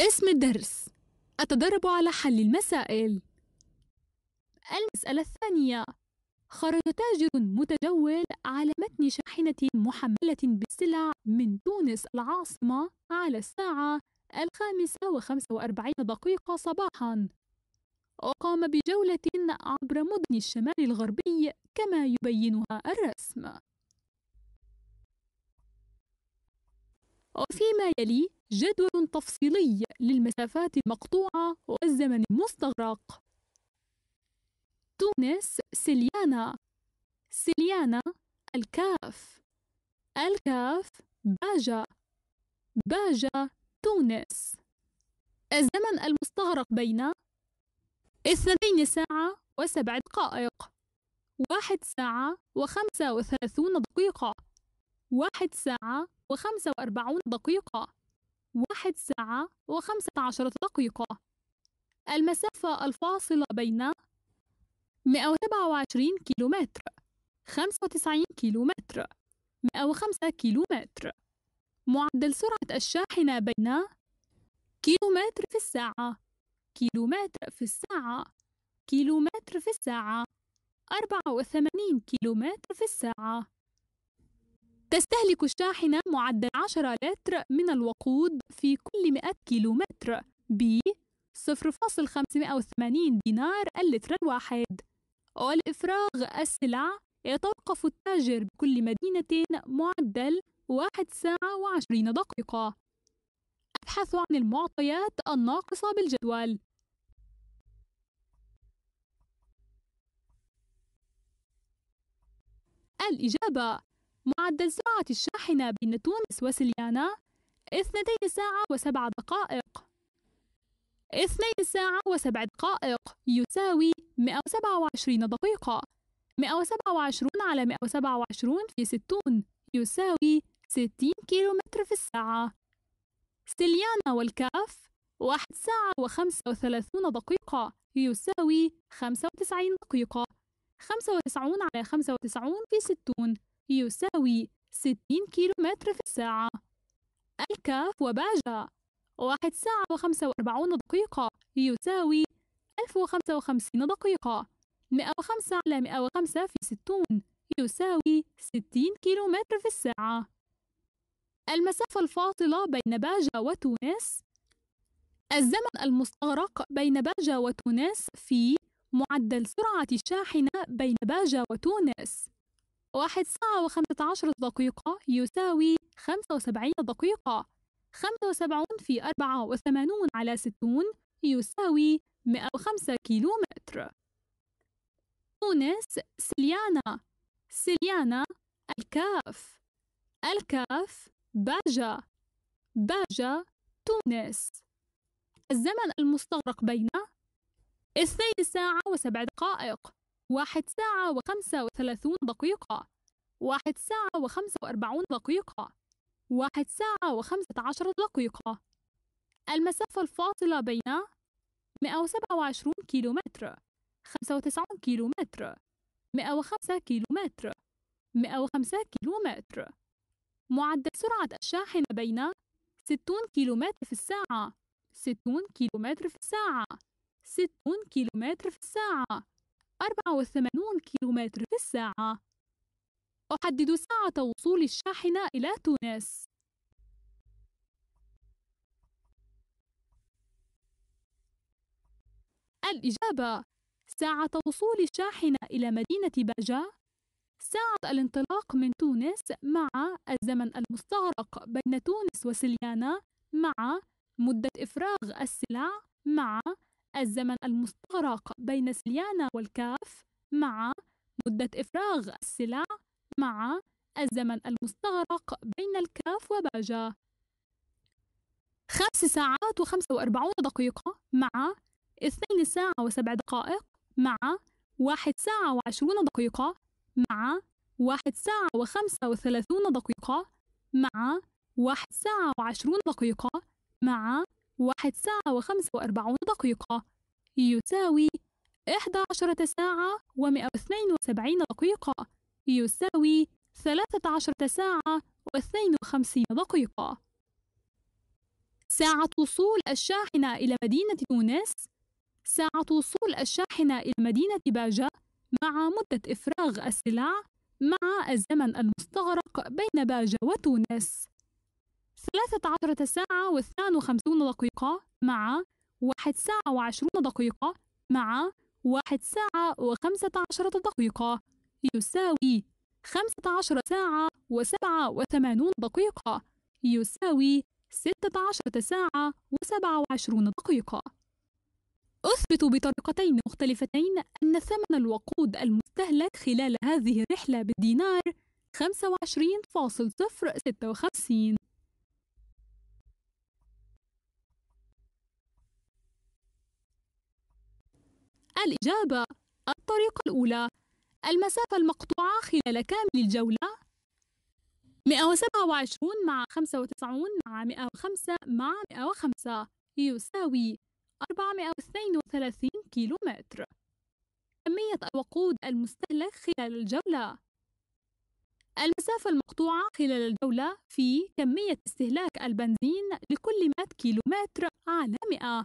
اسم الدرس أتدرب على حل المسائل المسألة الثانية خرج تاجر متجول على متن شاحنة محملة بالسلع من تونس العاصمة على الساعة الخامسة وخمسة وأربعين دقيقة صباحا وقام بجولة عبر مدن الشمال الغربي كما يبينها الرسم فيما يلي جدول تفصيلي للمسافات المقطوعة والزمن المستغرق تونس سليانا سليانا الكاف الكاف باجة باجة تونس الزمن المستغرق بين اثنتين ساعة وسبع دقائق واحد ساعة وخمسة وثلاثون دقيقة واحد ساعة وخمسة وأربعون دقيقة واحد ساعة وخمسة عشرة دقيقة المسافة الفاصلة بين 127 كيلومتر 95 كيلومتر 105 كيلومتر معدل سرعة الشاحنة بين كيلومتر في الساعة كيلومتر في الساعة كيلومتر في الساعة 84 كيلومتر في الساعة تستهلك الشاحنة معدل 10 لتر من الوقود في كل 100 كيلومتر ب 0.580 دينار اللتر الواحد والإفراغ السلع يتوقف التاجر بكل مدينة معدل 1 ساعة و20 دقيقة أبحث عن المعطيات الناقصة بالجدول الإجابة معدل سرعة الشاحنة بين تونس وسليانا اثنتي ساعة وسبع دقائق اثنتي ساعة وسبع دقائق يساوي 127 دقيقة 127 على 127 في 60 يساوي 60 كيلومتر في الساعة سليانا والكاف واحد ساعة وخمسة وثلاثون دقيقة يساوي خمسة وتسعين دقيقة خمسة وتسعون على خمسة وتسعون في ستون يساوي 60 كيلومتر في الساعة الكاف وباجا 1 ساعة و45 دقيقة يساوي 1055 دقيقة 105 على 105 في 60 يساوي 60 كيلومتر في الساعة المسافة الفاصلة بين باجا وتونس الزمن المستغرق بين باجا وتونس في معدل سرعة الشاحنة بين باجا وتونس واحد ساعة وخمسة عشر دقيقة يساوي خمسة وسبعين دقيقة خمسة وسبعون في أربعة وثمانون على ستون يساوي مئة وخمسة كيلومتر تونس سليانا سليانا الكاف الكاف باجا باجا تونس الزمن المستغرق بين اثنين ساعة وسبع دقائق واحد ساعة وخمسة وثلاثون دقيقة واحد ساعة وخمسة وأربعون دقيقة واحد ساعة وخمسة عشر دقيقة المسافة الفاصلة بين مئة وسبعة وعشرون كيلومتر 95 كيلومتر وخمسة كيلومتر وخمسة كيلومتر معدل سرعة الشاحنة بين ستون كيلومتر في الساعة ستون كيلومتر في الساعة ستون كيلومتر في الساعة 84 كيلومتر في الساعة أحدد ساعة وصول الشاحنة إلى تونس الإجابة ساعة وصول الشاحنة إلى مدينة باجا، ساعة الانطلاق من تونس مع الزمن المستغرق بين تونس وسليانة مع مدة إفراغ السلع مع الزمن المستغرق بين سليانا والكاف مع مدة إفراغ السلع مع الزمن المستغرق بين الكاف وباجة خمس ساعات وخمسة وأربعون دقيقة مع اثنين ساعة وسبع دقائق مع واحد ساعة وعشرون دقيقة مع واحد ساعة وخمسة وثلاثون دقيقة مع واحد ساعة وعشرون دقيقة مع واحد ساعة وخمسة وأربعون دقيقة يساوي إحدى عشرة ساعة ومئة واثنين وسبعين دقيقة يساوي ثلاثة عشرة ساعة واثنين وخمسين دقيقة ساعة وصول الشاحنة إلى مدينة تونس ساعة وصول الشاحنة إلى مدينة باجة مع مدة إفراغ السلع مع الزمن المستغرق بين باجة وتونس ثلاثة عشرة ساعة واثنان وخمسون دقيقة مع واحد ساعة وعشرون دقيقة مع واحد ساعة وخمسة عشرة دقيقة يساوي خمسة عشر ساعة وسبعة وثمانون دقيقة يساوي ستة عشرة ساعة وسبعة وعشرون دقيقة أثبت بطريقتين مختلفتين أن ثمن الوقود المستهلك خلال هذه الرحلة بالدينار 25.056 الإجابة الطريقة الأولى المسافة المقطوعة خلال كامل الجولة 127 مع 95 مع 105 مع 105 يساوي 432 كيلومتر كمية الوقود المستهلك خلال الجولة المسافة المقطوعة خلال الجولة في كمية استهلاك البنزين لكل 100 كيلومتر على 100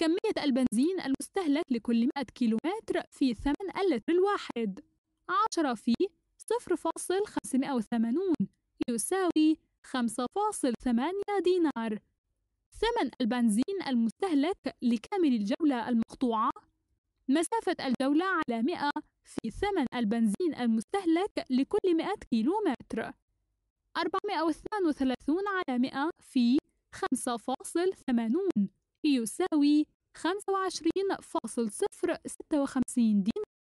كمية البنزين المستهلك لكل 100 كيلومتر في ثمن اللتر الواحد 10 في 0.580 يساوي 5.8 دينار ثمن البنزين المستهلك لكامل الجولة المقطوعة مسافة الجولة على 100 في ثمن البنزين المستهلك لكل 100 كيلومتر 432 على 100 في 5.80 يساوي 25.056 دينار